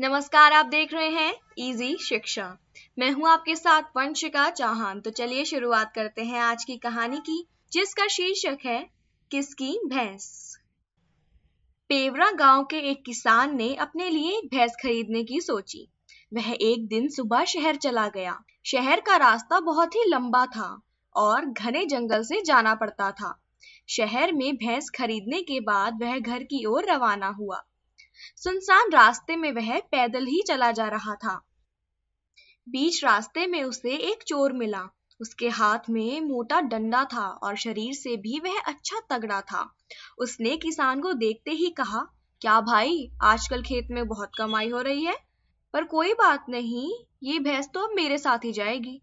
नमस्कार आप देख रहे हैं इजी शिक्षा मैं हूं आपके साथ वंशिका चौहान तो चलिए शुरुआत करते हैं आज की कहानी की जिसका शीर्षक है किसकी भैंस पेवरा गांव के एक किसान ने अपने लिए एक भैंस खरीदने की सोची वह एक दिन सुबह शहर चला गया शहर का रास्ता बहुत ही लंबा था और घने जंगल से जाना पड़ता था शहर में भैंस खरीदने के बाद वह घर की ओर रवाना हुआ सुनसान रास्ते में वह पैदल ही चला जा रहा था बीच रास्ते में उसे एक चोर मिला उसके हाथ में मोटा डंडा था और शरीर से भी वह अच्छा तगड़ा था उसने किसान को देखते ही कहा क्या भाई आजकल खेत में बहुत कमाई हो रही है पर कोई बात नहीं ये भैंस तो अब मेरे साथ ही जाएगी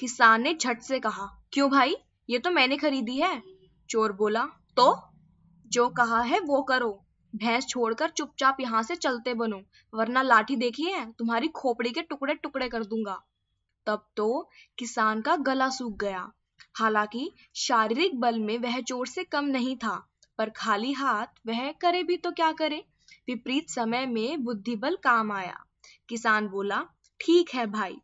किसान ने झट से कहा क्यों भाई ये तो मैंने खरीदी है चोर बोला तो जो कहा है वो करो भैंस छोड़कर चुपचाप यहाँ से चलते बनो वरना लाठी देखी है तुम्हारी खोपड़ी के टुकड़े टुकड़े कर दूंगा तब तो किसान का गला सूख गया हालांकि शारीरिक बल में वह चोर से कम नहीं था पर खाली हाथ वह करे भी तो क्या करे विपरीत समय में बुद्धि बल काम आया किसान बोला ठीक है भाई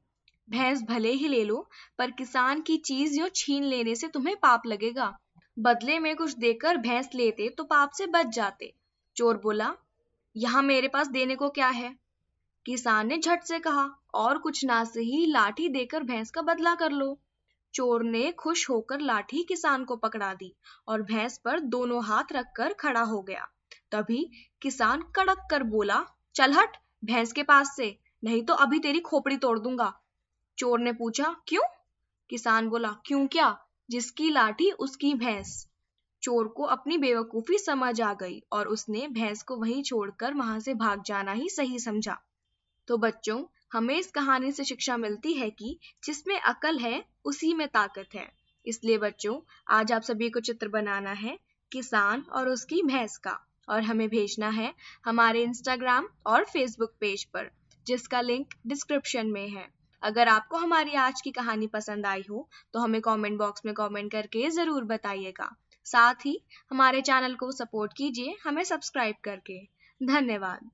भैंस भले ही ले लो पर किसान की चीज यो छीन लेने से तुम्हें पाप लगेगा बदले में कुछ देकर भैंस लेते तो पाप से बच जाते चोर बोला यहां मेरे पास देने को क्या है किसान ने झट से कहा और कुछ ना से ही लाठी देकर भैंस का बदला कर लो चोर ने खुश होकर लाठी किसान को पकड़ा दी और भैंस पर दोनों हाथ रखकर खड़ा हो गया तभी किसान कड़क कर बोला चल हट भैंस के पास से नहीं तो अभी तेरी खोपड़ी तोड़ दूंगा चोर ने पूछा क्यों किसान बोला क्यों क्या जिसकी लाठी उसकी भैंस चोर को अपनी बेवकूफी समझ आ गई और उसने भैंस को वहीं छोड़कर वहां से भाग जाना ही सही समझा तो बच्चों हमें इस कहानी से शिक्षा मिलती है कि जिसमें अकल है उसी में ताकत है इसलिए बच्चों आज आप सभी को चित्र बनाना है किसान और उसकी भैंस का और हमें भेजना है हमारे इंस्टाग्राम और फेसबुक पेज पर जिसका लिंक डिस्क्रिप्शन में है अगर आपको हमारी आज की कहानी पसंद आई हो तो हमें कमेंट बॉक्स में कमेंट करके ज़रूर बताइएगा साथ ही हमारे चैनल को सपोर्ट कीजिए हमें सब्सक्राइब करके धन्यवाद